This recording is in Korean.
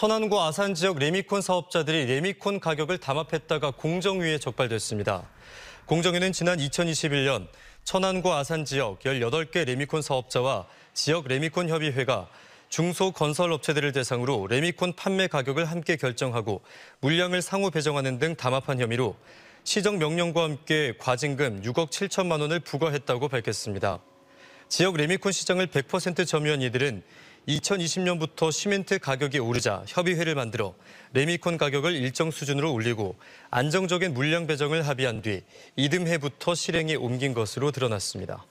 천안구 아산 지역 레미콘 사업자들이 레미콘 가격을 담합했다가 공정위에 적발됐습니다. 공정위는 지난 2021년 천안구 아산 지역 18개 레미콘 사업자와 지역 레미콘 협의회가 중소 건설 업체들을 대상으로 레미콘 판매 가격을 함께 결정하고 물량을 상호 배정하는 등 담합한 혐의로 시정 명령과 함께 과징금 6억 7천만 원을 부과했다고 밝혔습니다. 지역 레미콘 시장을 100% 점유한 이들은 2020년부터 시멘트 가격이 오르자 협의회를 만들어 레미콘 가격을 일정 수준으로 올리고 안정적인 물량 배정을 합의한 뒤 이듬해부터 실행에 옮긴 것으로 드러났습니다.